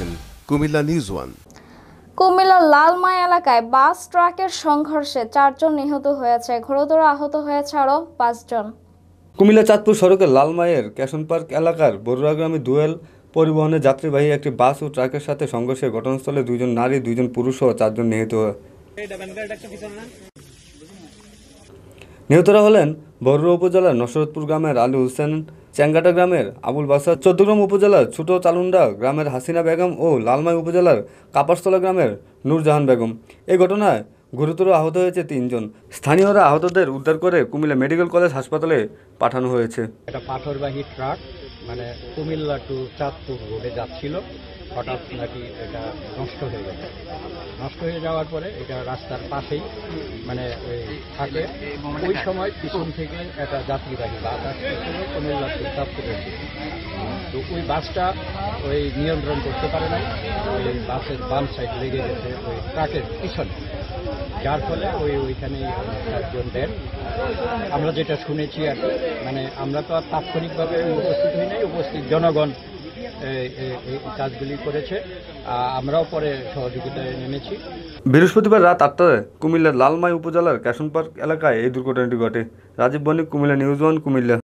দেখছেন Comilla news one কুমিল্লার লালমাই এলাকায় বাস ট্রাকের সংঘর্ষে চারজন নিহত হয়েছে ঘোরতর আহত হয়েছে আরও পাঁচজন কুমিল্লা চাঁদপুর সড়কের লালমায়ের ক্যাশন পার্ক এলাকার বরুড়া গ্রামে দুয়েল পরিবহনে যাত্রীবাহী একটি বাস ও ট্রাকের সাথে সংঘর্ষে ঘটনাস্থলে দুজন নারী দুজন পুরুষ ও চারজন নিহত নিহতরা হলেন বরুয়া উপজেলার নসরতপুর গ্রামের আলী হোসেন চ্যাংগাটা গ্রামের আবুল বাসার চৌদ্দগ্রাম উপজেলার ছোট চালুন্ডা গ্রামের হাসিনা বেগম ও লালমাই উপজেলার কাপাসতলা গ্রামের নূরজাহান বেগম এই ঘটনায় গুরুতর আহত হয়েছে তিনজন স্থানীয়রা আহতদের উদ্ধার করে কুমিল্লা মেডিকেল কলেজ হাসপাতালে পাঠানো হয়েছে একটা পাথরবাহী ট্রাক মানে কুমিল্লা টু চাঁদপুর রোডে যাচ্ছিল হঠাৎ নাকি এটা নষ্ট হয়ে গেছে নষ্ট হয়ে যাওয়ার পরে এটা রাস্তার পাশেই মানে থাকে ওই সময় পিছন থেকে একটা যাত্রীবাহী বাস আসছিল কুমিল্লা টু চাঁদপুরের তো ওই বাসটা ওই নিয়ন্ত্রণ করতে পারে নাই ওই বাসের বাম সাইড লেগে গেছে ওই ট্রাকের পিছনে যার ফলে ওই ওইখানে একজন দেন আমরা যেটা শুনেছি আর মানে আমরা তো আর তাৎক্ষণিকভাবে উপস্থিত হইনি উপস্থিত জনগণ এই কাজগুলি করেছে আমরাও পরে সহযোগিতায় নেমেছি বৃহস্পতিবার রাত আটটায় কুমিল্লার লালমাই উপজেলার ক্যাশন পার্ক এলাকায় এই দুর্ঘটনাটি ঘটে রাজীব বণিক কুমিল্লা নিউজ ওয়ান কুমিল্লা